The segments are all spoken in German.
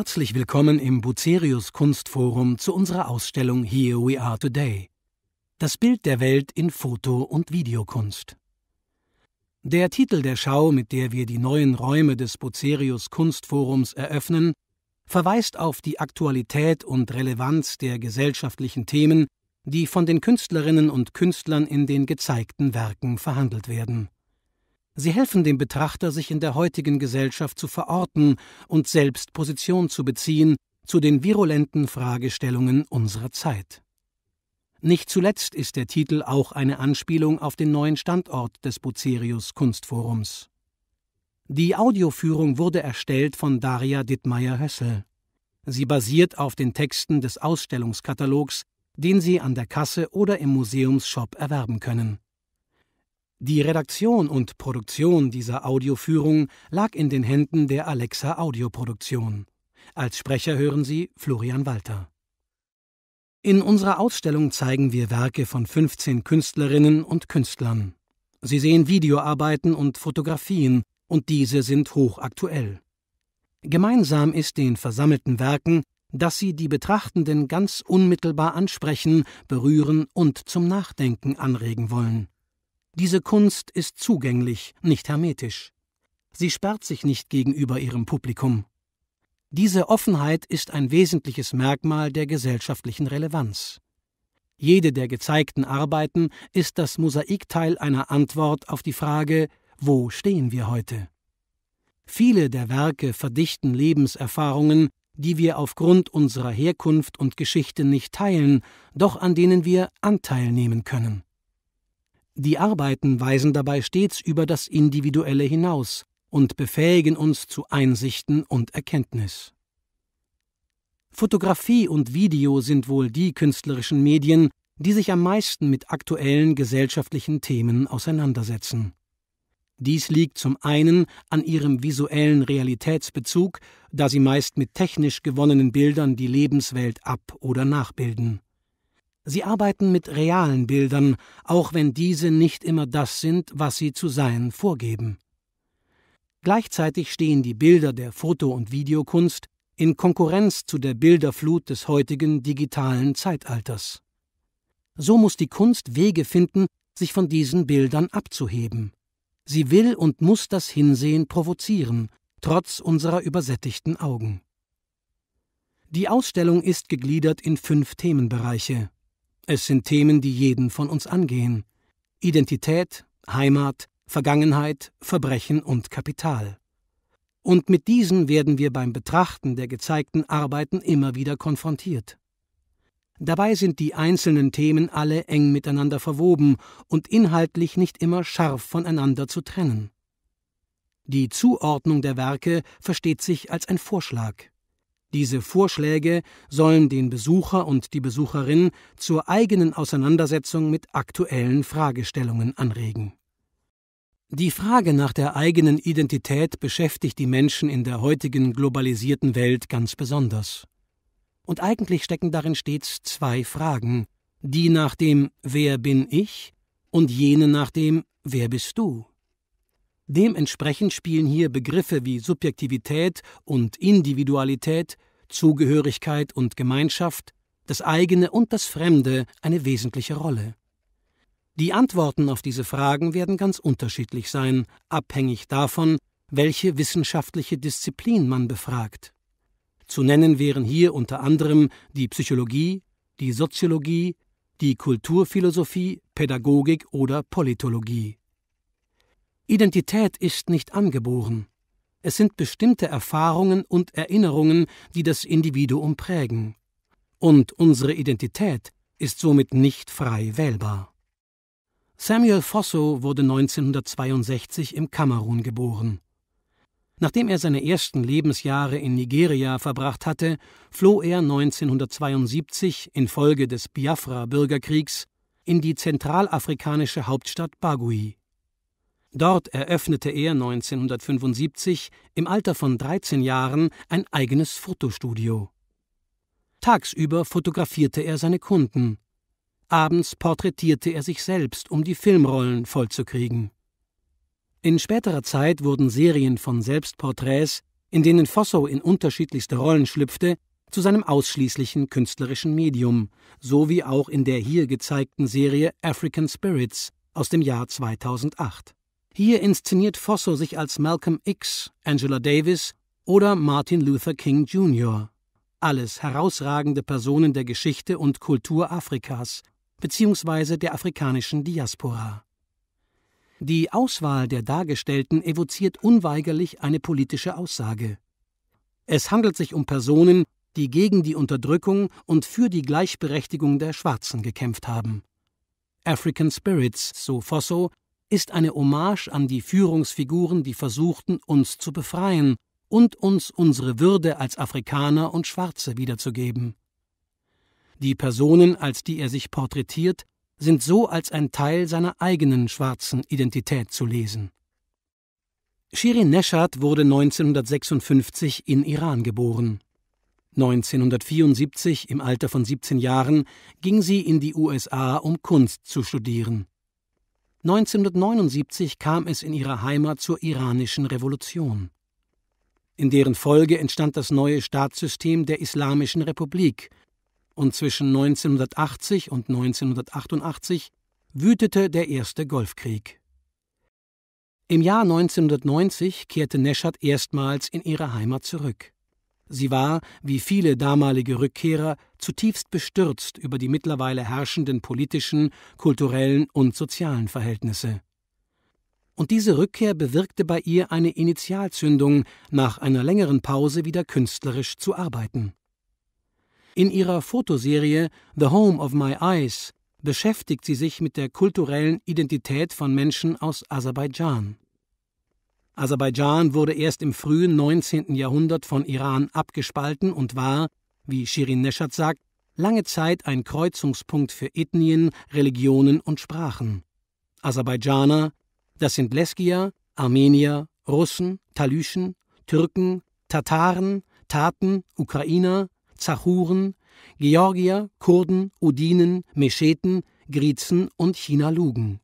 Herzlich willkommen im Bucerius Kunstforum zu unserer Ausstellung Here We Are Today. Das Bild der Welt in Foto- und Videokunst. Der Titel der Schau, mit der wir die neuen Räume des Bucerius Kunstforums eröffnen, verweist auf die Aktualität und Relevanz der gesellschaftlichen Themen, die von den Künstlerinnen und Künstlern in den gezeigten Werken verhandelt werden Sie helfen dem Betrachter, sich in der heutigen Gesellschaft zu verorten und selbst Position zu beziehen zu den virulenten Fragestellungen unserer Zeit. Nicht zuletzt ist der Titel auch eine Anspielung auf den neuen Standort des Bucerius Kunstforums. Die Audioführung wurde erstellt von Daria Dittmeier-Hössel. Sie basiert auf den Texten des Ausstellungskatalogs, den Sie an der Kasse oder im Museumsshop erwerben können. Die Redaktion und Produktion dieser Audioführung lag in den Händen der Alexa Audioproduktion. Als Sprecher hören Sie Florian Walter. In unserer Ausstellung zeigen wir Werke von 15 Künstlerinnen und Künstlern. Sie sehen Videoarbeiten und Fotografien, und diese sind hochaktuell. Gemeinsam ist den versammelten Werken, dass sie die Betrachtenden ganz unmittelbar ansprechen, berühren und zum Nachdenken anregen wollen. Diese Kunst ist zugänglich, nicht hermetisch. Sie sperrt sich nicht gegenüber ihrem Publikum. Diese Offenheit ist ein wesentliches Merkmal der gesellschaftlichen Relevanz. Jede der gezeigten Arbeiten ist das Mosaikteil einer Antwort auf die Frage, wo stehen wir heute? Viele der Werke verdichten Lebenserfahrungen, die wir aufgrund unserer Herkunft und Geschichte nicht teilen, doch an denen wir Anteil nehmen können. Die Arbeiten weisen dabei stets über das Individuelle hinaus und befähigen uns zu Einsichten und Erkenntnis. Fotografie und Video sind wohl die künstlerischen Medien, die sich am meisten mit aktuellen gesellschaftlichen Themen auseinandersetzen. Dies liegt zum einen an ihrem visuellen Realitätsbezug, da sie meist mit technisch gewonnenen Bildern die Lebenswelt ab oder nachbilden. Sie arbeiten mit realen Bildern, auch wenn diese nicht immer das sind, was sie zu sein vorgeben. Gleichzeitig stehen die Bilder der Foto- und Videokunst in Konkurrenz zu der Bilderflut des heutigen digitalen Zeitalters. So muss die Kunst Wege finden, sich von diesen Bildern abzuheben. Sie will und muss das Hinsehen provozieren, trotz unserer übersättigten Augen. Die Ausstellung ist gegliedert in fünf Themenbereiche es sind Themen, die jeden von uns angehen. Identität, Heimat, Vergangenheit, Verbrechen und Kapital. Und mit diesen werden wir beim Betrachten der gezeigten Arbeiten immer wieder konfrontiert. Dabei sind die einzelnen Themen alle eng miteinander verwoben und inhaltlich nicht immer scharf voneinander zu trennen. Die Zuordnung der Werke versteht sich als ein Vorschlag. Diese Vorschläge sollen den Besucher und die Besucherin zur eigenen Auseinandersetzung mit aktuellen Fragestellungen anregen. Die Frage nach der eigenen Identität beschäftigt die Menschen in der heutigen globalisierten Welt ganz besonders. Und eigentlich stecken darin stets zwei Fragen, die nach dem Wer bin ich und jene nach dem Wer bist du? Dementsprechend spielen hier Begriffe wie Subjektivität und Individualität, Zugehörigkeit und Gemeinschaft, das eigene und das Fremde eine wesentliche Rolle. Die Antworten auf diese Fragen werden ganz unterschiedlich sein, abhängig davon, welche wissenschaftliche Disziplin man befragt. Zu nennen wären hier unter anderem die Psychologie, die Soziologie, die Kulturphilosophie, Pädagogik oder Politologie. Identität ist nicht angeboren. Es sind bestimmte Erfahrungen und Erinnerungen, die das Individuum prägen. Und unsere Identität ist somit nicht frei wählbar. Samuel Fosso wurde 1962 im Kamerun geboren. Nachdem er seine ersten Lebensjahre in Nigeria verbracht hatte, floh er 1972 infolge des Biafra-Bürgerkriegs in die zentralafrikanische Hauptstadt Bagui. Dort eröffnete er 1975 im Alter von 13 Jahren ein eigenes Fotostudio. Tagsüber fotografierte er seine Kunden. Abends porträtierte er sich selbst, um die Filmrollen vollzukriegen. In späterer Zeit wurden Serien von Selbstporträts, in denen Fosso in unterschiedlichste Rollen schlüpfte, zu seinem ausschließlichen künstlerischen Medium, so wie auch in der hier gezeigten Serie African Spirits aus dem Jahr 2008. Hier inszeniert Fosso sich als Malcolm X, Angela Davis oder Martin Luther King Jr. Alles herausragende Personen der Geschichte und Kultur Afrikas bzw. der afrikanischen Diaspora. Die Auswahl der Dargestellten evoziert unweigerlich eine politische Aussage. Es handelt sich um Personen, die gegen die Unterdrückung und für die Gleichberechtigung der Schwarzen gekämpft haben. African Spirits, so Fosso, ist eine Hommage an die Führungsfiguren, die versuchten, uns zu befreien und uns unsere Würde als Afrikaner und Schwarze wiederzugeben. Die Personen, als die er sich porträtiert, sind so als ein Teil seiner eigenen schwarzen Identität zu lesen. Shirin Neshat wurde 1956 in Iran geboren. 1974, im Alter von 17 Jahren, ging sie in die USA, um Kunst zu studieren. 1979 kam es in ihrer Heimat zur iranischen Revolution. In deren Folge entstand das neue Staatssystem der Islamischen Republik, und zwischen 1980 und 1988 wütete der erste Golfkrieg. Im Jahr 1990 kehrte Neschat erstmals in ihre Heimat zurück. Sie war, wie viele damalige Rückkehrer, zutiefst bestürzt über die mittlerweile herrschenden politischen, kulturellen und sozialen Verhältnisse. Und diese Rückkehr bewirkte bei ihr eine Initialzündung, nach einer längeren Pause wieder künstlerisch zu arbeiten. In ihrer Fotoserie The Home of My Eyes beschäftigt sie sich mit der kulturellen Identität von Menschen aus Aserbaidschan. Aserbaidschan wurde erst im frühen 19. Jahrhundert von Iran abgespalten und war, wie Shirin Neshat sagt, lange Zeit ein Kreuzungspunkt für Ethnien, Religionen und Sprachen. Aserbaidschaner, das sind Lesgier, Armenier, Russen, Talüschen, Türken, Tataren, Taten, Ukrainer, Zachuren, Georgier, Kurden, Udinen, Mescheten, Griezen und Chinalugen.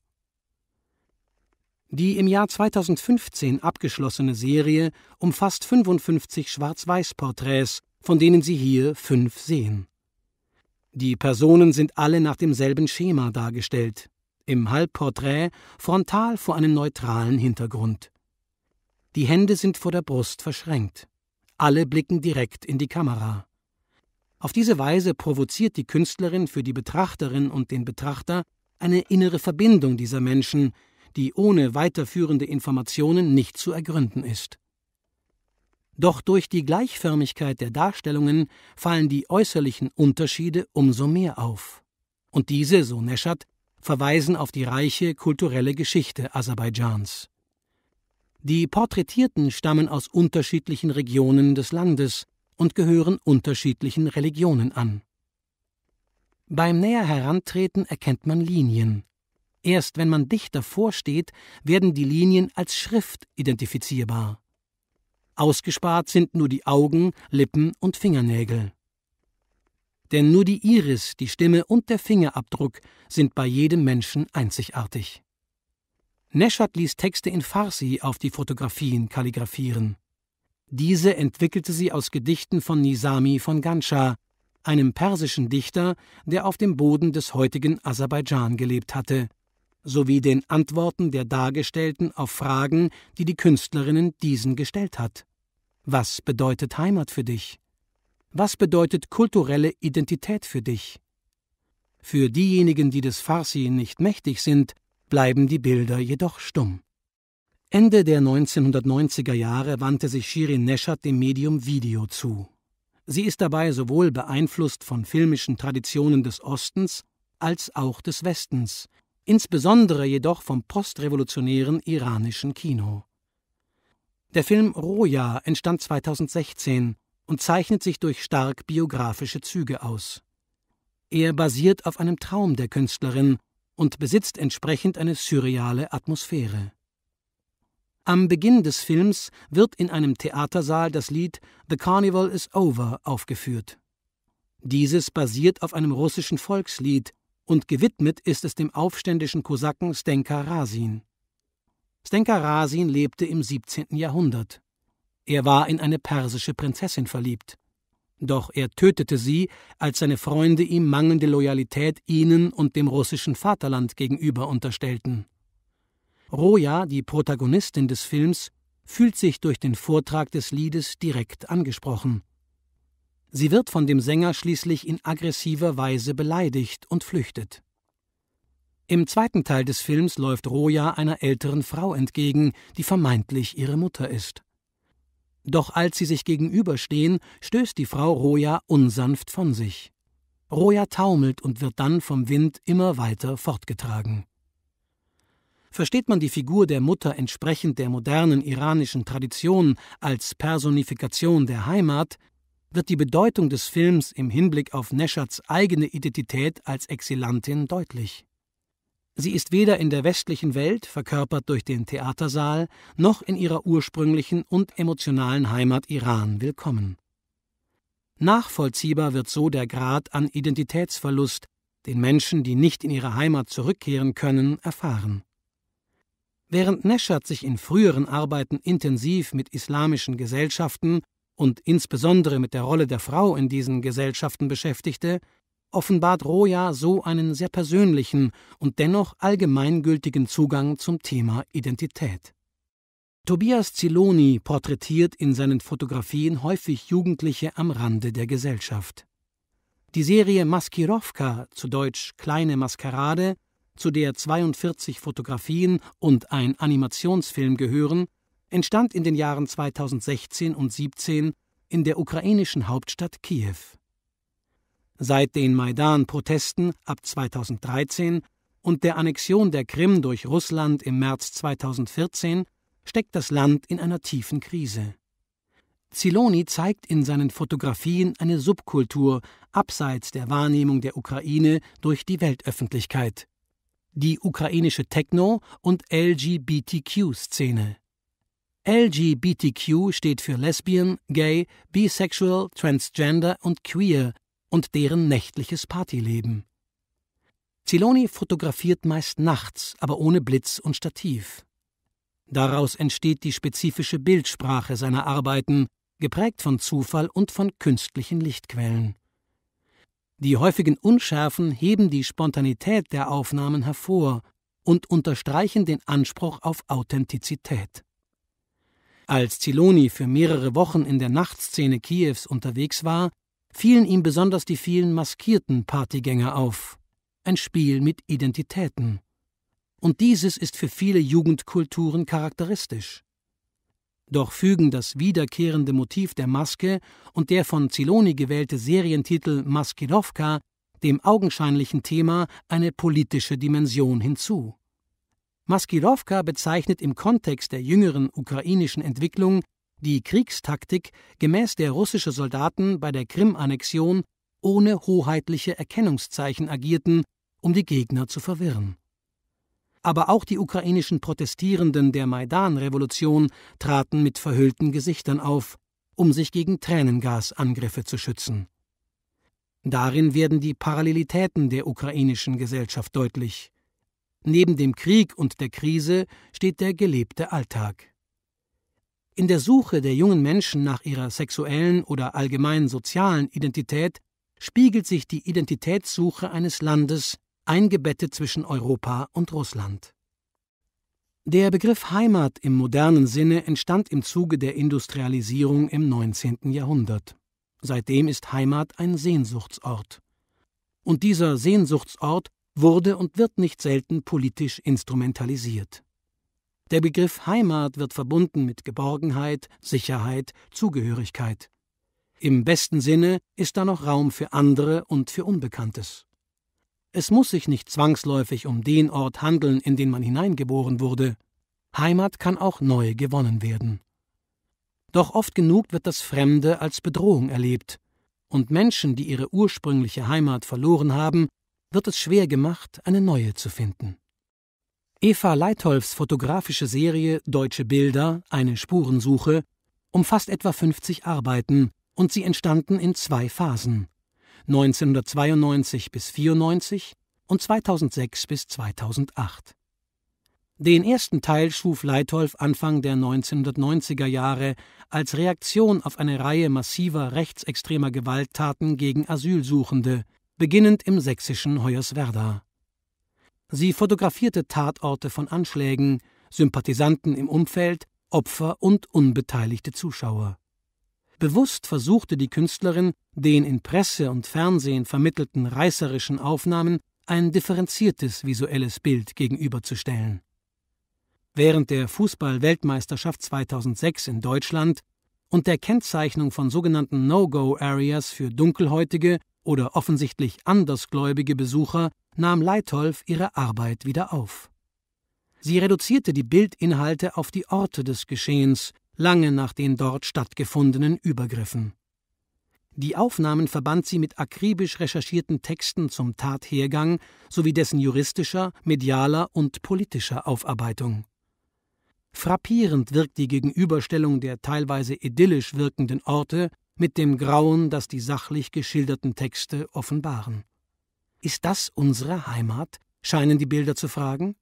Die im Jahr 2015 abgeschlossene Serie umfasst 55 Schwarz-Weiß-Porträts, von denen Sie hier fünf sehen. Die Personen sind alle nach demselben Schema dargestellt, im Halbporträt frontal vor einem neutralen Hintergrund. Die Hände sind vor der Brust verschränkt. Alle blicken direkt in die Kamera. Auf diese Weise provoziert die Künstlerin für die Betrachterin und den Betrachter eine innere Verbindung dieser Menschen, die ohne weiterführende Informationen nicht zu ergründen ist. Doch durch die Gleichförmigkeit der Darstellungen fallen die äußerlichen Unterschiede umso mehr auf. Und diese, so Neschat, verweisen auf die reiche kulturelle Geschichte Aserbaidschans. Die Porträtierten stammen aus unterschiedlichen Regionen des Landes und gehören unterschiedlichen Religionen an. Beim Näherherantreten erkennt man Linien, Erst wenn man dicht davor steht, werden die Linien als Schrift identifizierbar. Ausgespart sind nur die Augen, Lippen und Fingernägel. Denn nur die Iris, die Stimme und der Fingerabdruck sind bei jedem Menschen einzigartig. Neschat ließ Texte in Farsi auf die Fotografien kalligrafieren. Diese entwickelte sie aus Gedichten von Nizami von Ganschar, einem persischen Dichter, der auf dem Boden des heutigen Aserbaidschan gelebt hatte sowie den Antworten der Dargestellten auf Fragen, die die Künstlerinnen diesen gestellt hat. Was bedeutet Heimat für dich? Was bedeutet kulturelle Identität für dich? Für diejenigen, die des Farsi nicht mächtig sind, bleiben die Bilder jedoch stumm. Ende der 1990er Jahre wandte sich Shirin Neshat dem Medium Video zu. Sie ist dabei sowohl beeinflusst von filmischen Traditionen des Ostens als auch des Westens, insbesondere jedoch vom postrevolutionären iranischen Kino. Der Film Roja entstand 2016 und zeichnet sich durch stark biografische Züge aus. Er basiert auf einem Traum der Künstlerin und besitzt entsprechend eine surreale Atmosphäre. Am Beginn des Films wird in einem Theatersaal das Lied The Carnival is Over aufgeführt. Dieses basiert auf einem russischen Volkslied, und gewidmet ist es dem aufständischen Kosaken Stenka Rasin. Stenka Rasin lebte im 17. Jahrhundert. Er war in eine persische Prinzessin verliebt. Doch er tötete sie, als seine Freunde ihm mangelnde Loyalität ihnen und dem russischen Vaterland gegenüber unterstellten. Roja, die Protagonistin des Films, fühlt sich durch den Vortrag des Liedes direkt angesprochen. Sie wird von dem Sänger schließlich in aggressiver Weise beleidigt und flüchtet. Im zweiten Teil des Films läuft Roja einer älteren Frau entgegen, die vermeintlich ihre Mutter ist. Doch als sie sich gegenüberstehen, stößt die Frau Roja unsanft von sich. Roja taumelt und wird dann vom Wind immer weiter fortgetragen. Versteht man die Figur der Mutter entsprechend der modernen iranischen Tradition als Personifikation der Heimat, wird die Bedeutung des Films im Hinblick auf Neschats eigene Identität als Exilantin deutlich. Sie ist weder in der westlichen Welt, verkörpert durch den Theatersaal, noch in ihrer ursprünglichen und emotionalen Heimat Iran willkommen. Nachvollziehbar wird so der Grad an Identitätsverlust, den Menschen, die nicht in ihre Heimat zurückkehren können, erfahren. Während Neschat sich in früheren Arbeiten intensiv mit islamischen Gesellschaften und insbesondere mit der Rolle der Frau in diesen Gesellschaften beschäftigte, offenbart Roja so einen sehr persönlichen und dennoch allgemeingültigen Zugang zum Thema Identität. Tobias Ziloni porträtiert in seinen Fotografien häufig Jugendliche am Rande der Gesellschaft. Die Serie Maskirovka, zu Deutsch Kleine Maskerade, zu der 42 Fotografien und ein Animationsfilm gehören, entstand in den Jahren 2016 und 17 in der ukrainischen Hauptstadt Kiew. Seit den Maidan-Protesten ab 2013 und der Annexion der Krim durch Russland im März 2014 steckt das Land in einer tiefen Krise. Ziloni zeigt in seinen Fotografien eine Subkultur abseits der Wahrnehmung der Ukraine durch die Weltöffentlichkeit. Die ukrainische Techno- und LGBTQ-Szene. LGBTQ steht für Lesbian, Gay, Bisexual, Transgender und Queer und deren nächtliches Partyleben. Ziloni fotografiert meist nachts, aber ohne Blitz und Stativ. Daraus entsteht die spezifische Bildsprache seiner Arbeiten, geprägt von Zufall und von künstlichen Lichtquellen. Die häufigen Unschärfen heben die Spontanität der Aufnahmen hervor und unterstreichen den Anspruch auf Authentizität. Als Ziloni für mehrere Wochen in der Nachtszene Kiews unterwegs war, fielen ihm besonders die vielen maskierten Partygänger auf. Ein Spiel mit Identitäten. Und dieses ist für viele Jugendkulturen charakteristisch. Doch fügen das wiederkehrende Motiv der Maske und der von Ziloni gewählte Serientitel Maskirowka dem augenscheinlichen Thema eine politische Dimension hinzu. Maskirovka bezeichnet im Kontext der jüngeren ukrainischen Entwicklung die Kriegstaktik, gemäß der russische Soldaten bei der Krim-Annexion ohne hoheitliche Erkennungszeichen agierten, um die Gegner zu verwirren. Aber auch die ukrainischen Protestierenden der Maidan-Revolution traten mit verhüllten Gesichtern auf, um sich gegen Tränengasangriffe zu schützen. Darin werden die Parallelitäten der ukrainischen Gesellschaft deutlich. Neben dem Krieg und der Krise steht der gelebte Alltag. In der Suche der jungen Menschen nach ihrer sexuellen oder allgemein sozialen Identität spiegelt sich die Identitätssuche eines Landes eingebettet zwischen Europa und Russland. Der Begriff Heimat im modernen Sinne entstand im Zuge der Industrialisierung im 19. Jahrhundert. Seitdem ist Heimat ein Sehnsuchtsort. Und dieser Sehnsuchtsort wurde und wird nicht selten politisch instrumentalisiert. Der Begriff Heimat wird verbunden mit Geborgenheit, Sicherheit, Zugehörigkeit. Im besten Sinne ist da noch Raum für andere und für Unbekanntes. Es muss sich nicht zwangsläufig um den Ort handeln, in den man hineingeboren wurde. Heimat kann auch neu gewonnen werden. Doch oft genug wird das Fremde als Bedrohung erlebt, und Menschen, die ihre ursprüngliche Heimat verloren haben, wird es schwer gemacht, eine neue zu finden. Eva Leitholfs fotografische Serie Deutsche Bilder, eine Spurensuche, umfasst etwa 50 Arbeiten und sie entstanden in zwei Phasen: 1992 bis 94 und 2006 bis 2008. Den ersten Teil schuf Leitholf Anfang der 1990er Jahre als Reaktion auf eine Reihe massiver rechtsextremer Gewalttaten gegen Asylsuchende beginnend im sächsischen Hoyerswerda. Sie fotografierte Tatorte von Anschlägen, Sympathisanten im Umfeld, Opfer und unbeteiligte Zuschauer. Bewusst versuchte die Künstlerin, den in Presse und Fernsehen vermittelten reißerischen Aufnahmen ein differenziertes visuelles Bild gegenüberzustellen. Während der Fußball-Weltmeisterschaft 2006 in Deutschland und der Kennzeichnung von sogenannten No-Go-Areas für Dunkelhäutige oder offensichtlich andersgläubige Besucher nahm Leitolf ihre Arbeit wieder auf. Sie reduzierte die Bildinhalte auf die Orte des Geschehens, lange nach den dort stattgefundenen Übergriffen. Die Aufnahmen verband sie mit akribisch recherchierten Texten zum Tathergang sowie dessen juristischer, medialer und politischer Aufarbeitung. Frappierend wirkt die Gegenüberstellung der teilweise idyllisch wirkenden Orte mit dem Grauen, das die sachlich geschilderten Texte offenbaren. Ist das unsere Heimat? scheinen die Bilder zu fragen.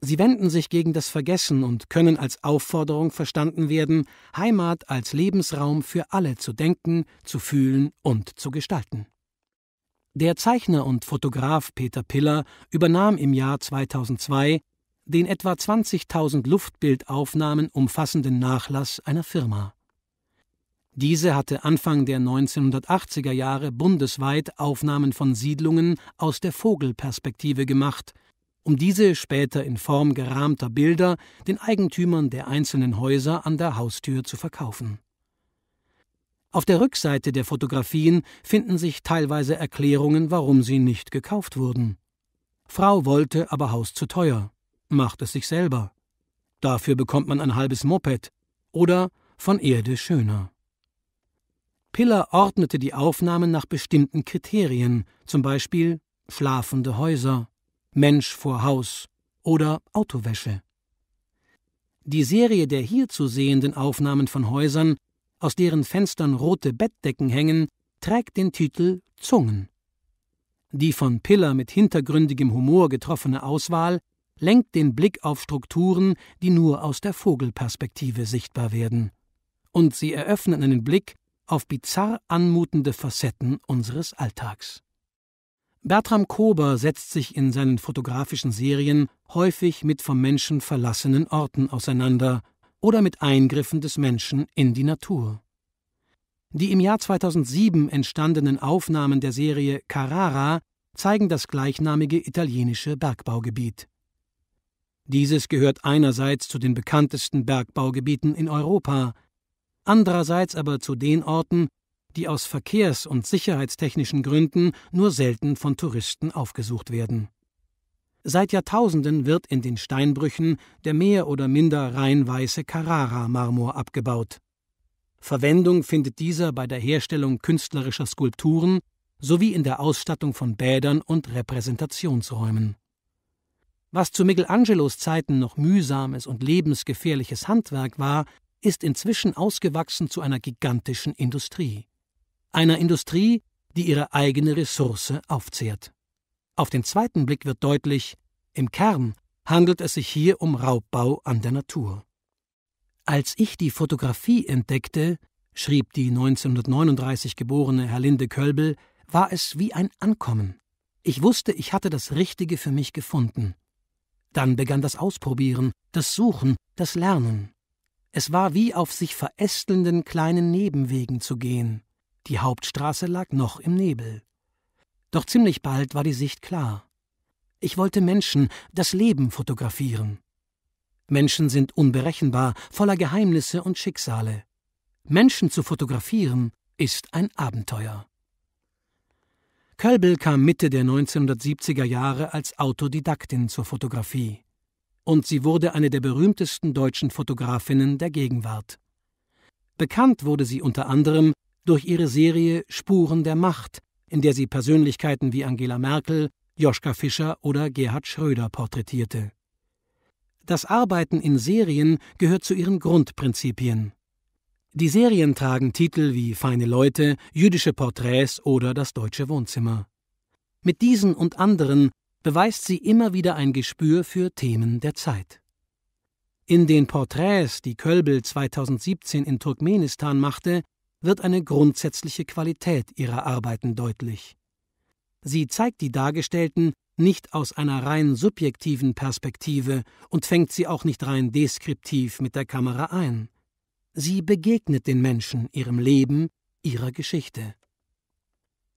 Sie wenden sich gegen das Vergessen und können als Aufforderung verstanden werden, Heimat als Lebensraum für alle zu denken, zu fühlen und zu gestalten. Der Zeichner und Fotograf Peter Piller übernahm im Jahr 2002 den etwa 20.000 Luftbildaufnahmen umfassenden Nachlass einer Firma. Diese hatte Anfang der 1980er Jahre bundesweit Aufnahmen von Siedlungen aus der Vogelperspektive gemacht, um diese später in Form gerahmter Bilder den Eigentümern der einzelnen Häuser an der Haustür zu verkaufen. Auf der Rückseite der Fotografien finden sich teilweise Erklärungen, warum sie nicht gekauft wurden. Frau wollte aber Haus zu teuer, macht es sich selber. Dafür bekommt man ein halbes Moped oder von Erde schöner. Piller ordnete die Aufnahmen nach bestimmten Kriterien, zum Beispiel schlafende Häuser, Mensch vor Haus oder Autowäsche. Die Serie der hier zu sehenden Aufnahmen von Häusern, aus deren Fenstern rote Bettdecken hängen, trägt den Titel Zungen. Die von Piller mit hintergründigem Humor getroffene Auswahl lenkt den Blick auf Strukturen, die nur aus der Vogelperspektive sichtbar werden. Und sie eröffnen einen Blick auf bizarr anmutende Facetten unseres Alltags. Bertram Kober setzt sich in seinen fotografischen Serien häufig mit vom Menschen verlassenen Orten auseinander oder mit Eingriffen des Menschen in die Natur. Die im Jahr 2007 entstandenen Aufnahmen der Serie Carrara zeigen das gleichnamige italienische Bergbaugebiet. Dieses gehört einerseits zu den bekanntesten Bergbaugebieten in Europa, andererseits aber zu den Orten, die aus verkehrs- und sicherheitstechnischen Gründen nur selten von Touristen aufgesucht werden. Seit Jahrtausenden wird in den Steinbrüchen der mehr oder minder rein weiße Carrara-Marmor abgebaut. Verwendung findet dieser bei der Herstellung künstlerischer Skulpturen sowie in der Ausstattung von Bädern und Repräsentationsräumen. Was zu Michelangelos Zeiten noch mühsames und lebensgefährliches Handwerk war, ist inzwischen ausgewachsen zu einer gigantischen Industrie. Einer Industrie, die ihre eigene Ressource aufzehrt. Auf den zweiten Blick wird deutlich, im Kern handelt es sich hier um Raubbau an der Natur. Als ich die Fotografie entdeckte, schrieb die 1939 geborene Herlinde Kölbel, war es wie ein Ankommen. Ich wusste, ich hatte das Richtige für mich gefunden. Dann begann das Ausprobieren, das Suchen, das Lernen. Es war wie auf sich verästelnden kleinen Nebenwegen zu gehen. Die Hauptstraße lag noch im Nebel. Doch ziemlich bald war die Sicht klar. Ich wollte Menschen, das Leben fotografieren. Menschen sind unberechenbar, voller Geheimnisse und Schicksale. Menschen zu fotografieren ist ein Abenteuer. Kölbel kam Mitte der 1970er Jahre als Autodidaktin zur Fotografie und sie wurde eine der berühmtesten deutschen Fotografinnen der Gegenwart. Bekannt wurde sie unter anderem durch ihre Serie Spuren der Macht, in der sie Persönlichkeiten wie Angela Merkel, Joschka Fischer oder Gerhard Schröder porträtierte. Das Arbeiten in Serien gehört zu ihren Grundprinzipien. Die Serien tragen Titel wie Feine Leute, jüdische Porträts oder Das deutsche Wohnzimmer. Mit diesen und anderen beweist sie immer wieder ein Gespür für Themen der Zeit. In den Porträts, die Kölbel 2017 in Turkmenistan machte, wird eine grundsätzliche Qualität ihrer Arbeiten deutlich. Sie zeigt die Dargestellten nicht aus einer rein subjektiven Perspektive und fängt sie auch nicht rein deskriptiv mit der Kamera ein. Sie begegnet den Menschen, ihrem Leben, ihrer Geschichte.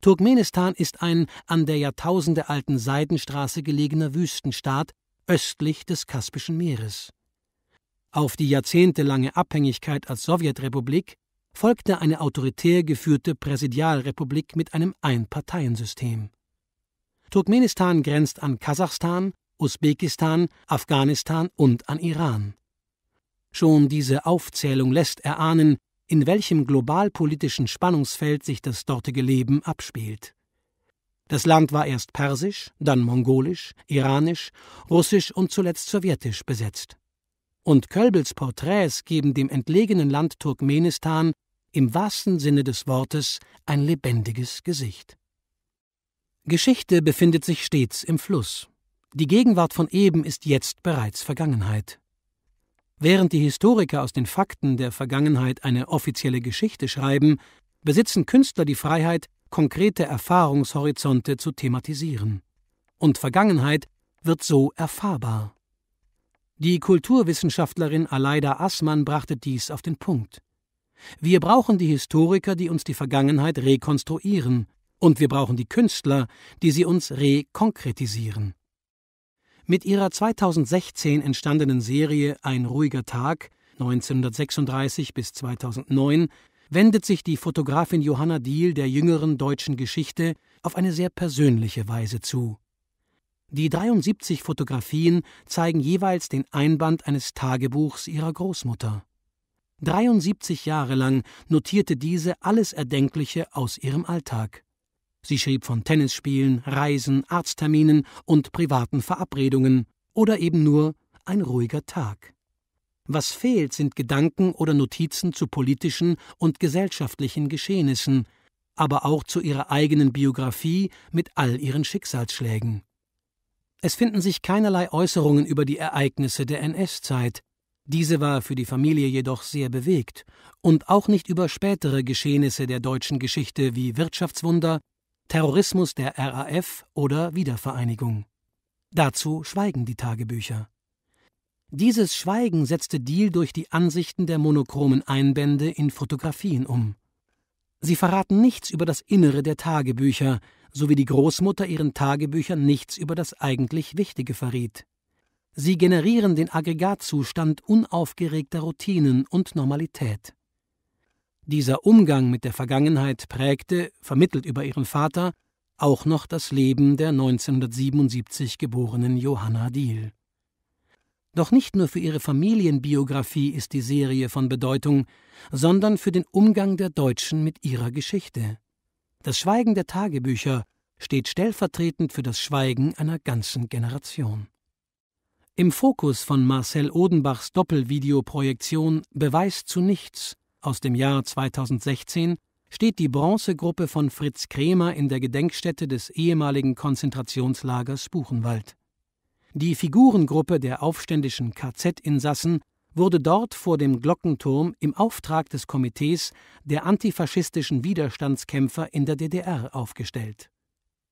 Turkmenistan ist ein an der jahrtausendealten Seidenstraße gelegener Wüstenstaat östlich des Kaspischen Meeres. Auf die jahrzehntelange Abhängigkeit als Sowjetrepublik folgte eine autoritär geführte Präsidialrepublik mit einem Einparteiensystem. Turkmenistan grenzt an Kasachstan, Usbekistan, Afghanistan und an Iran. Schon diese Aufzählung lässt erahnen, in welchem globalpolitischen Spannungsfeld sich das dortige Leben abspielt. Das Land war erst persisch, dann mongolisch, iranisch, russisch und zuletzt sowjetisch besetzt. Und Kölbels Porträts geben dem entlegenen Land Turkmenistan im wahrsten Sinne des Wortes ein lebendiges Gesicht. Geschichte befindet sich stets im Fluss. Die Gegenwart von eben ist jetzt bereits Vergangenheit. Während die Historiker aus den Fakten der Vergangenheit eine offizielle Geschichte schreiben, besitzen Künstler die Freiheit, konkrete Erfahrungshorizonte zu thematisieren. Und Vergangenheit wird so erfahrbar. Die Kulturwissenschaftlerin Aleida Aßmann brachte dies auf den Punkt. Wir brauchen die Historiker, die uns die Vergangenheit rekonstruieren, und wir brauchen die Künstler, die sie uns rekonkretisieren. Mit ihrer 2016 entstandenen Serie Ein ruhiger Tag 1936 bis 2009 wendet sich die Fotografin Johanna Diel der jüngeren deutschen Geschichte auf eine sehr persönliche Weise zu. Die 73 Fotografien zeigen jeweils den Einband eines Tagebuchs ihrer Großmutter. 73 Jahre lang notierte diese alles Erdenkliche aus ihrem Alltag. Sie schrieb von Tennisspielen, Reisen, Arztterminen und privaten Verabredungen oder eben nur ein ruhiger Tag. Was fehlt, sind Gedanken oder Notizen zu politischen und gesellschaftlichen Geschehnissen, aber auch zu ihrer eigenen Biografie mit all ihren Schicksalsschlägen. Es finden sich keinerlei Äußerungen über die Ereignisse der NS-Zeit. Diese war für die Familie jedoch sehr bewegt und auch nicht über spätere Geschehnisse der deutschen Geschichte wie Wirtschaftswunder, Terrorismus der RAF oder Wiedervereinigung. Dazu schweigen die Tagebücher. Dieses Schweigen setzte Diehl durch die Ansichten der monochromen Einbände in Fotografien um. Sie verraten nichts über das Innere der Tagebücher, so wie die Großmutter ihren Tagebüchern nichts über das eigentlich Wichtige verriet. Sie generieren den Aggregatzustand unaufgeregter Routinen und Normalität. Dieser Umgang mit der Vergangenheit prägte, vermittelt über ihren Vater, auch noch das Leben der 1977 geborenen Johanna Diehl. Doch nicht nur für ihre Familienbiografie ist die Serie von Bedeutung, sondern für den Umgang der Deutschen mit ihrer Geschichte. Das Schweigen der Tagebücher steht stellvertretend für das Schweigen einer ganzen Generation. Im Fokus von Marcel Odenbachs Doppelvideoprojektion Beweis zu nichts aus dem Jahr 2016 steht die Bronzegruppe von Fritz Kremer in der Gedenkstätte des ehemaligen Konzentrationslagers Buchenwald. Die Figurengruppe der aufständischen KZ-Insassen wurde dort vor dem Glockenturm im Auftrag des Komitees der antifaschistischen Widerstandskämpfer in der DDR aufgestellt.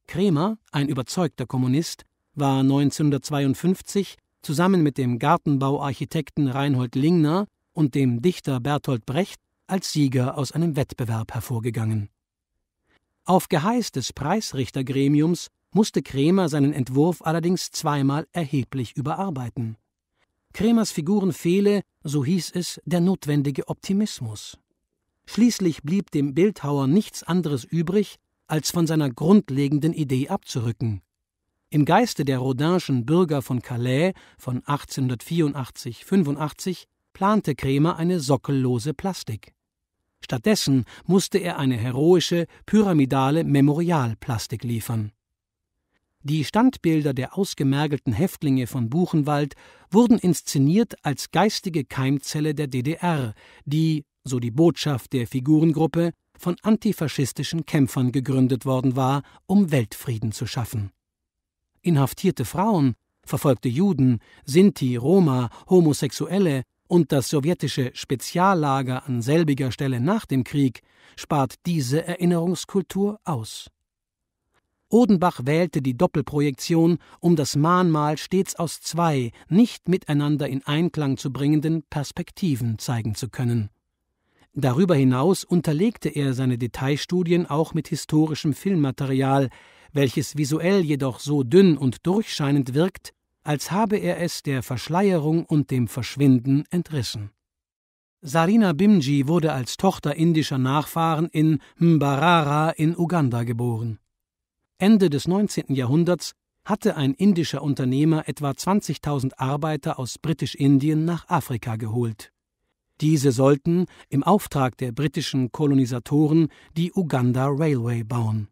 Kremer, ein überzeugter Kommunist, war 1952 zusammen mit dem Gartenbauarchitekten Reinhold Lingner und dem Dichter Bertolt Brecht als Sieger aus einem Wettbewerb hervorgegangen. Auf Geheiß des Preisrichtergremiums musste Krämer seinen Entwurf allerdings zweimal erheblich überarbeiten. Krämers Figuren fehle, so hieß es, der notwendige Optimismus. Schließlich blieb dem Bildhauer nichts anderes übrig, als von seiner grundlegenden Idee abzurücken. Im Geiste der rodinschen Bürger von Calais von 1884-85 plante Krämer eine sockellose Plastik. Stattdessen musste er eine heroische, pyramidale Memorialplastik liefern. Die Standbilder der ausgemergelten Häftlinge von Buchenwald wurden inszeniert als geistige Keimzelle der DDR, die, so die Botschaft der Figurengruppe, von antifaschistischen Kämpfern gegründet worden war, um Weltfrieden zu schaffen. Inhaftierte Frauen, verfolgte Juden, Sinti, Roma, Homosexuelle und das sowjetische Speziallager an selbiger Stelle nach dem Krieg spart diese Erinnerungskultur aus. Odenbach wählte die Doppelprojektion, um das Mahnmal stets aus zwei, nicht miteinander in Einklang zu bringenden Perspektiven zeigen zu können. Darüber hinaus unterlegte er seine Detailstudien auch mit historischem Filmmaterial, welches visuell jedoch so dünn und durchscheinend wirkt, als habe er es der Verschleierung und dem Verschwinden entrissen. Sarina Bimji wurde als Tochter indischer Nachfahren in Mbarara in Uganda geboren. Ende des 19. Jahrhunderts hatte ein indischer Unternehmer etwa 20.000 Arbeiter aus Britisch-Indien nach Afrika geholt. Diese sollten im Auftrag der britischen Kolonisatoren die Uganda Railway bauen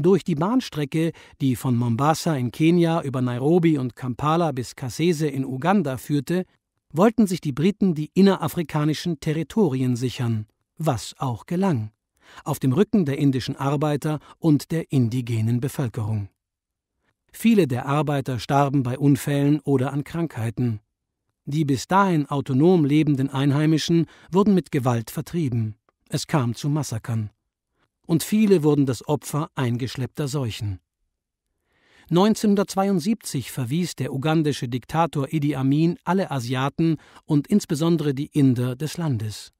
durch die Bahnstrecke, die von Mombasa in Kenia über Nairobi und Kampala bis Kassese in Uganda führte, wollten sich die Briten die innerafrikanischen Territorien sichern, was auch gelang, auf dem Rücken der indischen Arbeiter und der indigenen Bevölkerung. Viele der Arbeiter starben bei Unfällen oder an Krankheiten. Die bis dahin autonom lebenden Einheimischen wurden mit Gewalt vertrieben. Es kam zu Massakern und viele wurden das Opfer eingeschleppter Seuchen. 1972 verwies der ugandische Diktator Idi Amin alle Asiaten und insbesondere die Inder des Landes.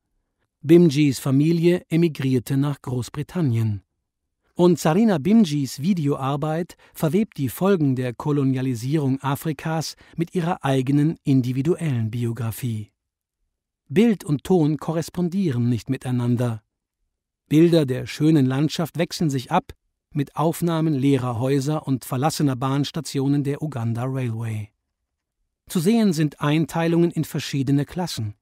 Bimjis Familie emigrierte nach Großbritannien. Und Sarina Bimjis Videoarbeit verwebt die Folgen der Kolonialisierung Afrikas mit ihrer eigenen individuellen Biografie. Bild und Ton korrespondieren nicht miteinander. Bilder der schönen Landschaft wechseln sich ab mit Aufnahmen leerer Häuser und verlassener Bahnstationen der Uganda Railway. Zu sehen sind Einteilungen in verschiedene Klassen.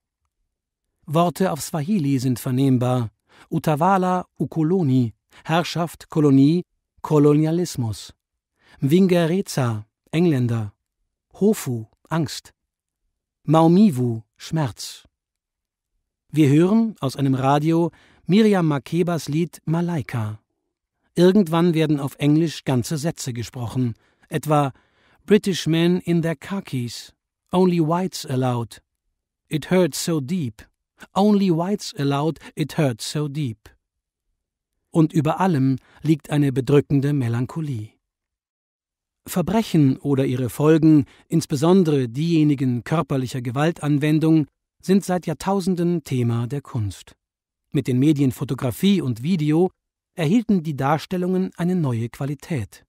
Worte auf Swahili sind vernehmbar: Utawala, Ukoloni, Herrschaft, Kolonie, Kolonialismus. Wingereza, Engländer. Hofu, Angst. Maumivu, Schmerz. Wir hören aus einem Radio Miriam Makebas Lied Malaika. Irgendwann werden auf Englisch ganze Sätze gesprochen, etwa British men in their khakis, only whites allowed. It hurts so deep. Only whites allowed, it hurts so deep. Und über allem liegt eine bedrückende Melancholie. Verbrechen oder ihre Folgen, insbesondere diejenigen körperlicher Gewaltanwendung, sind seit Jahrtausenden Thema der Kunst. Mit den Medien Fotografie und Video erhielten die Darstellungen eine neue Qualität.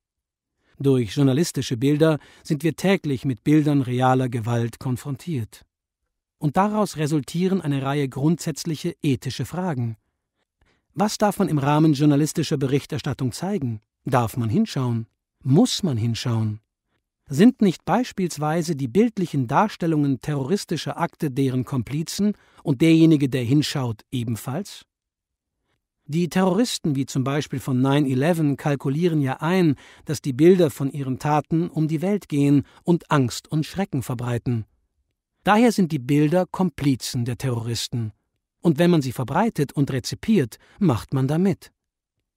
Durch journalistische Bilder sind wir täglich mit Bildern realer Gewalt konfrontiert. Und daraus resultieren eine Reihe grundsätzliche ethische Fragen. Was darf man im Rahmen journalistischer Berichterstattung zeigen? Darf man hinschauen? Muss man hinschauen? Sind nicht beispielsweise die bildlichen Darstellungen terroristischer Akte deren Komplizen und derjenige, der hinschaut, ebenfalls? Die Terroristen, wie zum Beispiel von 9-11, kalkulieren ja ein, dass die Bilder von ihren Taten um die Welt gehen und Angst und Schrecken verbreiten. Daher sind die Bilder Komplizen der Terroristen. Und wenn man sie verbreitet und rezipiert, macht man damit.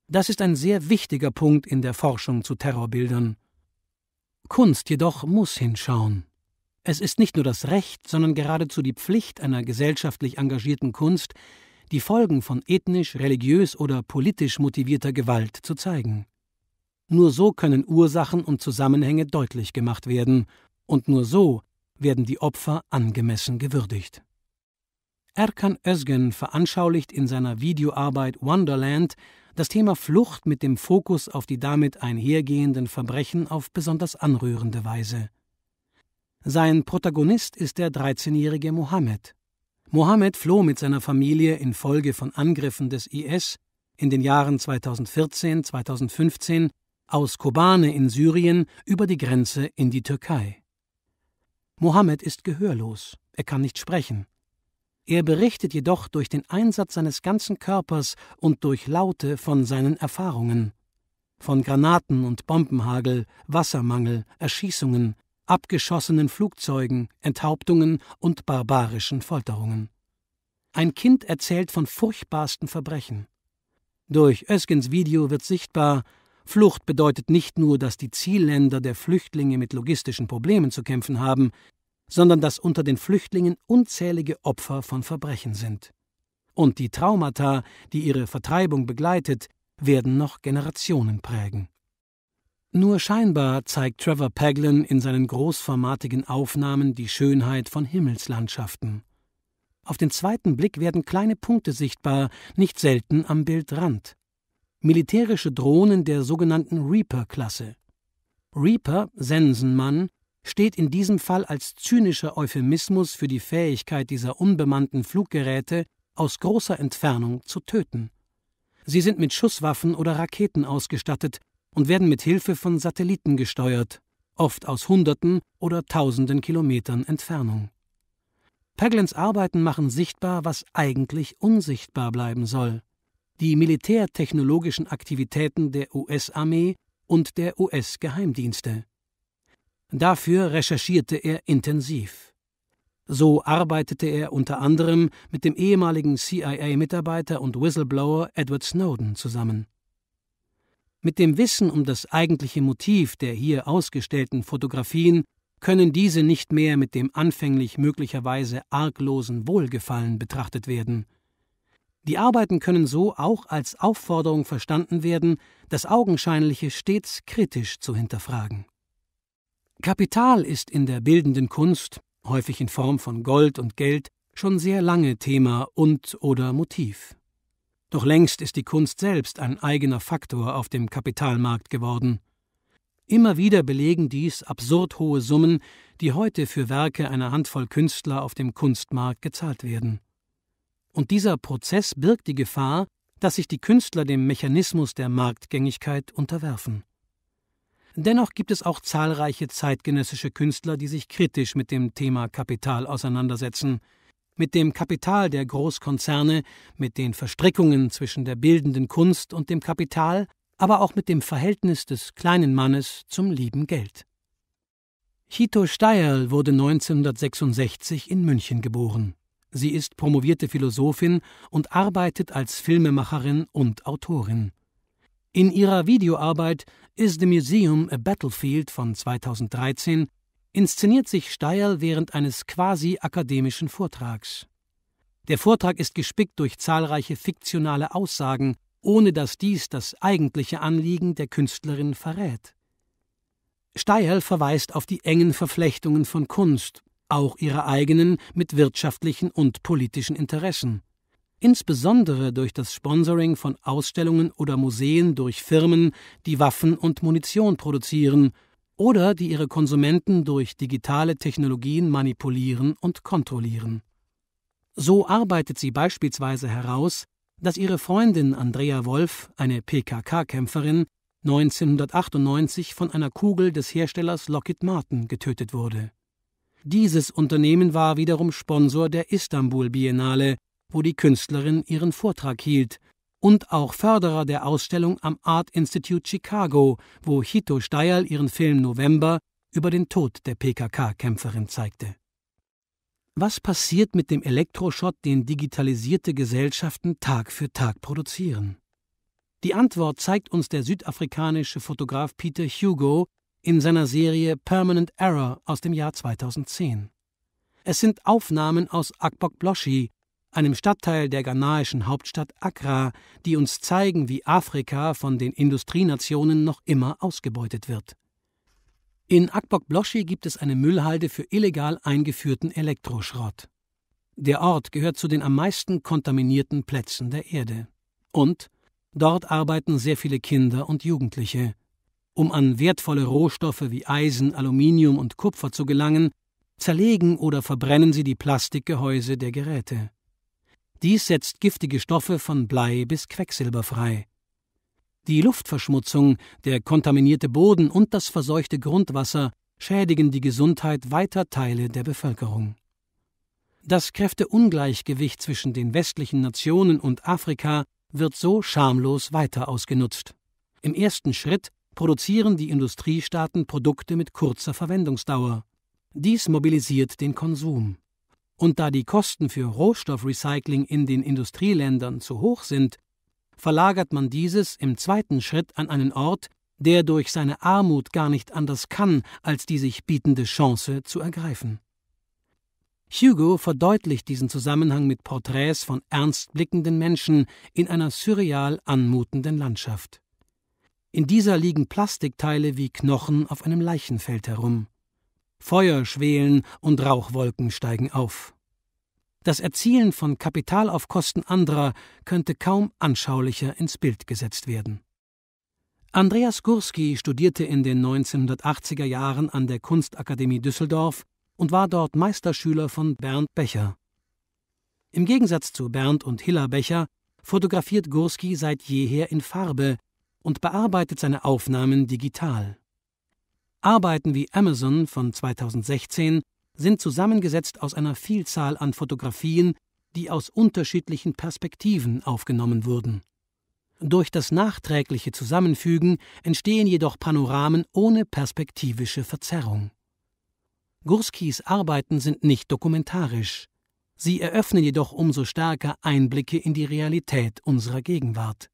Das ist ein sehr wichtiger Punkt in der Forschung zu Terrorbildern. Kunst jedoch muss hinschauen. Es ist nicht nur das Recht, sondern geradezu die Pflicht einer gesellschaftlich engagierten Kunst, die Folgen von ethnisch, religiös oder politisch motivierter Gewalt zu zeigen. Nur so können Ursachen und Zusammenhänge deutlich gemacht werden, und nur so werden die Opfer angemessen gewürdigt. Erkan Özgen veranschaulicht in seiner Videoarbeit Wonderland das Thema Flucht mit dem Fokus auf die damit einhergehenden Verbrechen auf besonders anrührende Weise. Sein Protagonist ist der 13-jährige Mohammed. Mohammed floh mit seiner Familie infolge von Angriffen des IS in den Jahren 2014, 2015 aus Kobane in Syrien über die Grenze in die Türkei. Mohammed ist gehörlos, er kann nicht sprechen, er berichtet jedoch durch den Einsatz seines ganzen Körpers und durch Laute von seinen Erfahrungen. Von Granaten und Bombenhagel, Wassermangel, Erschießungen, abgeschossenen Flugzeugen, Enthauptungen und barbarischen Folterungen. Ein Kind erzählt von furchtbarsten Verbrechen. Durch Öskens Video wird sichtbar, Flucht bedeutet nicht nur, dass die Zielländer der Flüchtlinge mit logistischen Problemen zu kämpfen haben, sondern dass unter den Flüchtlingen unzählige Opfer von Verbrechen sind. Und die Traumata, die ihre Vertreibung begleitet, werden noch Generationen prägen. Nur scheinbar zeigt Trevor Paglen in seinen großformatigen Aufnahmen die Schönheit von Himmelslandschaften. Auf den zweiten Blick werden kleine Punkte sichtbar, nicht selten am Bildrand. Militärische Drohnen der sogenannten Reaper-Klasse. Reaper, Sensenmann, steht in diesem Fall als zynischer Euphemismus für die Fähigkeit dieser unbemannten Fluggeräte, aus großer Entfernung zu töten. Sie sind mit Schusswaffen oder Raketen ausgestattet und werden mit Hilfe von Satelliten gesteuert, oft aus Hunderten oder Tausenden Kilometern Entfernung. Paglins Arbeiten machen sichtbar, was eigentlich unsichtbar bleiben soll: die militärtechnologischen Aktivitäten der US-Armee und der US-Geheimdienste. Dafür recherchierte er intensiv. So arbeitete er unter anderem mit dem ehemaligen CIA-Mitarbeiter und Whistleblower Edward Snowden zusammen. Mit dem Wissen um das eigentliche Motiv der hier ausgestellten Fotografien können diese nicht mehr mit dem anfänglich möglicherweise arglosen Wohlgefallen betrachtet werden. Die Arbeiten können so auch als Aufforderung verstanden werden, das Augenscheinliche stets kritisch zu hinterfragen. Kapital ist in der bildenden Kunst, häufig in Form von Gold und Geld, schon sehr lange Thema und oder Motiv. Doch längst ist die Kunst selbst ein eigener Faktor auf dem Kapitalmarkt geworden. Immer wieder belegen dies absurd hohe Summen, die heute für Werke einer Handvoll Künstler auf dem Kunstmarkt gezahlt werden. Und dieser Prozess birgt die Gefahr, dass sich die Künstler dem Mechanismus der Marktgängigkeit unterwerfen. Dennoch gibt es auch zahlreiche zeitgenössische Künstler, die sich kritisch mit dem Thema Kapital auseinandersetzen. Mit dem Kapital der Großkonzerne, mit den Verstrickungen zwischen der bildenden Kunst und dem Kapital, aber auch mit dem Verhältnis des kleinen Mannes zum lieben Geld. Chito Steierl wurde 1966 in München geboren. Sie ist promovierte Philosophin und arbeitet als Filmemacherin und Autorin. In ihrer Videoarbeit Is the Museum a Battlefield von 2013 inszeniert sich Steil während eines quasi akademischen Vortrags. Der Vortrag ist gespickt durch zahlreiche fiktionale Aussagen, ohne dass dies das eigentliche Anliegen der Künstlerin verrät. Steil verweist auf die engen Verflechtungen von Kunst, auch ihrer eigenen mit wirtschaftlichen und politischen Interessen insbesondere durch das Sponsoring von Ausstellungen oder Museen durch Firmen, die Waffen und Munition produzieren oder die ihre Konsumenten durch digitale Technologien manipulieren und kontrollieren. So arbeitet sie beispielsweise heraus, dass ihre Freundin Andrea Wolf, eine PKK-Kämpferin, 1998 von einer Kugel des Herstellers Lockheed Martin getötet wurde. Dieses Unternehmen war wiederum Sponsor der Istanbul Biennale, wo die Künstlerin ihren Vortrag hielt, und auch Förderer der Ausstellung am Art Institute Chicago, wo Hito Steyerl ihren Film November über den Tod der PKK-Kämpferin zeigte. Was passiert mit dem Elektroschott, den digitalisierte Gesellschaften Tag für Tag produzieren? Die Antwort zeigt uns der südafrikanische Fotograf Peter Hugo in seiner Serie Permanent Error aus dem Jahr 2010. Es sind Aufnahmen aus Akbok Bloschi, einem Stadtteil der ghanaischen Hauptstadt Accra, die uns zeigen, wie Afrika von den Industrienationen noch immer ausgebeutet wird. In akbok Bloschi gibt es eine Müllhalde für illegal eingeführten Elektroschrott. Der Ort gehört zu den am meisten kontaminierten Plätzen der Erde. Und dort arbeiten sehr viele Kinder und Jugendliche. Um an wertvolle Rohstoffe wie Eisen, Aluminium und Kupfer zu gelangen, zerlegen oder verbrennen sie die Plastikgehäuse der Geräte. Dies setzt giftige Stoffe von Blei bis Quecksilber frei. Die Luftverschmutzung, der kontaminierte Boden und das verseuchte Grundwasser schädigen die Gesundheit weiter Teile der Bevölkerung. Das Kräfteungleichgewicht zwischen den westlichen Nationen und Afrika wird so schamlos weiter ausgenutzt. Im ersten Schritt produzieren die Industriestaaten Produkte mit kurzer Verwendungsdauer. Dies mobilisiert den Konsum und da die Kosten für Rohstoffrecycling in den Industrieländern zu hoch sind, verlagert man dieses im zweiten Schritt an einen Ort, der durch seine Armut gar nicht anders kann, als die sich bietende Chance zu ergreifen. Hugo verdeutlicht diesen Zusammenhang mit Porträts von ernst blickenden Menschen in einer surreal anmutenden Landschaft. In dieser liegen Plastikteile wie Knochen auf einem Leichenfeld herum. Feuer schwelen und Rauchwolken steigen auf. Das Erzielen von Kapital auf Kosten anderer könnte kaum anschaulicher ins Bild gesetzt werden. Andreas Gurski studierte in den 1980er Jahren an der Kunstakademie Düsseldorf und war dort Meisterschüler von Bernd Becher. Im Gegensatz zu Bernd und Hiller Becher fotografiert Gurski seit jeher in Farbe und bearbeitet seine Aufnahmen digital. Arbeiten wie Amazon von 2016 sind zusammengesetzt aus einer Vielzahl an Fotografien, die aus unterschiedlichen Perspektiven aufgenommen wurden. Durch das nachträgliche Zusammenfügen entstehen jedoch Panoramen ohne perspektivische Verzerrung. Gurskis Arbeiten sind nicht dokumentarisch. Sie eröffnen jedoch umso stärker Einblicke in die Realität unserer Gegenwart.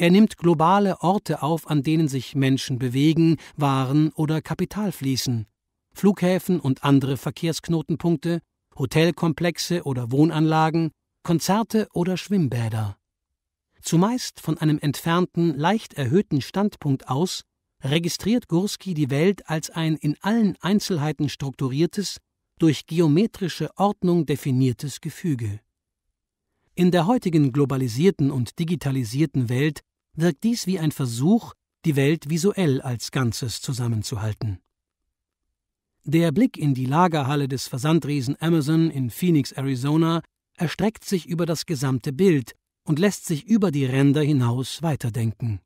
Er nimmt globale Orte auf, an denen sich Menschen bewegen, Waren oder Kapital fließen. Flughäfen und andere Verkehrsknotenpunkte, Hotelkomplexe oder Wohnanlagen, Konzerte oder Schwimmbäder. Zumeist von einem entfernten, leicht erhöhten Standpunkt aus registriert Gursky die Welt als ein in allen Einzelheiten strukturiertes, durch geometrische Ordnung definiertes Gefüge. In der heutigen globalisierten und digitalisierten Welt wirkt dies wie ein Versuch, die Welt visuell als Ganzes zusammenzuhalten. Der Blick in die Lagerhalle des Versandriesen Amazon in Phoenix, Arizona, erstreckt sich über das gesamte Bild und lässt sich über die Ränder hinaus weiterdenken.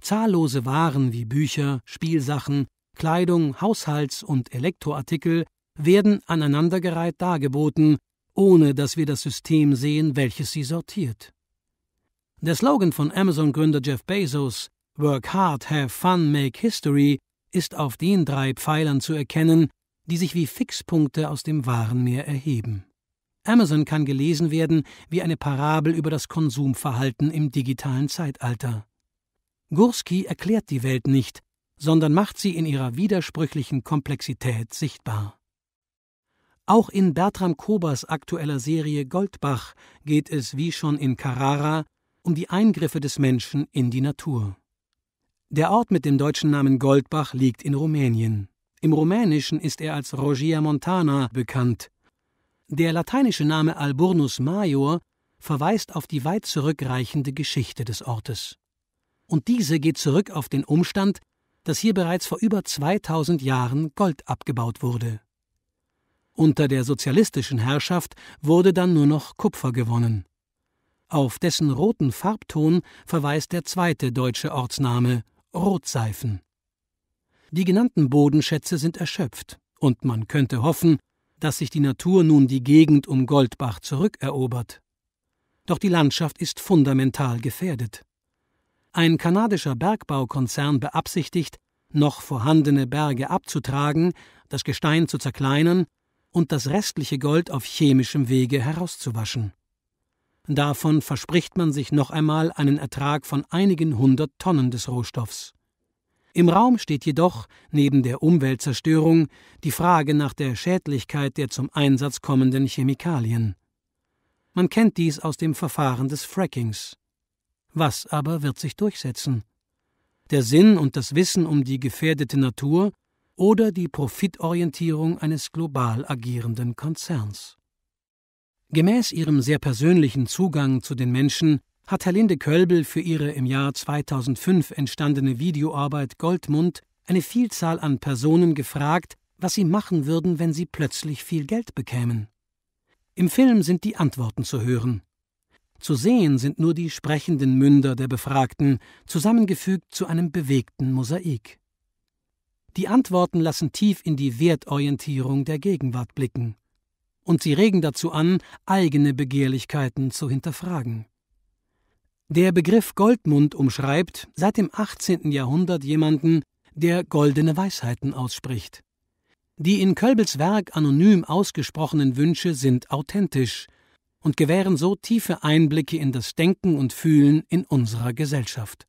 Zahllose Waren wie Bücher, Spielsachen, Kleidung, Haushalts- und Elektroartikel werden aneinandergereiht dargeboten, ohne dass wir das System sehen, welches sie sortiert. Der Slogan von Amazon-Gründer Jeff Bezos, Work hard, have fun, make history, ist auf den drei Pfeilern zu erkennen, die sich wie Fixpunkte aus dem Warenmeer erheben. Amazon kann gelesen werden wie eine Parabel über das Konsumverhalten im digitalen Zeitalter. Gurski erklärt die Welt nicht, sondern macht sie in ihrer widersprüchlichen Komplexität sichtbar. Auch in Bertram Kobers aktueller Serie Goldbach geht es, wie schon in Carrara, um die Eingriffe des Menschen in die Natur. Der Ort mit dem deutschen Namen Goldbach liegt in Rumänien. Im Rumänischen ist er als Rogia Montana bekannt. Der lateinische Name Alburnus Major verweist auf die weit zurückreichende Geschichte des Ortes. Und diese geht zurück auf den Umstand, dass hier bereits vor über 2000 Jahren Gold abgebaut wurde. Unter der sozialistischen Herrschaft wurde dann nur noch Kupfer gewonnen. Auf dessen roten Farbton verweist der zweite deutsche Ortsname Rotseifen. Die genannten Bodenschätze sind erschöpft, und man könnte hoffen, dass sich die Natur nun die Gegend um Goldbach zurückerobert. Doch die Landschaft ist fundamental gefährdet. Ein kanadischer Bergbaukonzern beabsichtigt, noch vorhandene Berge abzutragen, das Gestein zu zerkleinern und das restliche Gold auf chemischem Wege herauszuwaschen. Davon verspricht man sich noch einmal einen Ertrag von einigen hundert Tonnen des Rohstoffs. Im Raum steht jedoch, neben der Umweltzerstörung, die Frage nach der Schädlichkeit der zum Einsatz kommenden Chemikalien. Man kennt dies aus dem Verfahren des Frackings. Was aber wird sich durchsetzen? Der Sinn und das Wissen um die gefährdete Natur oder die Profitorientierung eines global agierenden Konzerns? Gemäß ihrem sehr persönlichen Zugang zu den Menschen hat Herr Linde Kölbel für ihre im Jahr 2005 entstandene Videoarbeit Goldmund eine Vielzahl an Personen gefragt, was sie machen würden, wenn sie plötzlich viel Geld bekämen. Im Film sind die Antworten zu hören. Zu sehen sind nur die sprechenden Münder der Befragten, zusammengefügt zu einem bewegten Mosaik. Die Antworten lassen tief in die Wertorientierung der Gegenwart blicken und sie regen dazu an, eigene Begehrlichkeiten zu hinterfragen. Der Begriff Goldmund umschreibt seit dem 18. Jahrhundert jemanden, der goldene Weisheiten ausspricht. Die in Kölbels Werk anonym ausgesprochenen Wünsche sind authentisch und gewähren so tiefe Einblicke in das Denken und Fühlen in unserer Gesellschaft.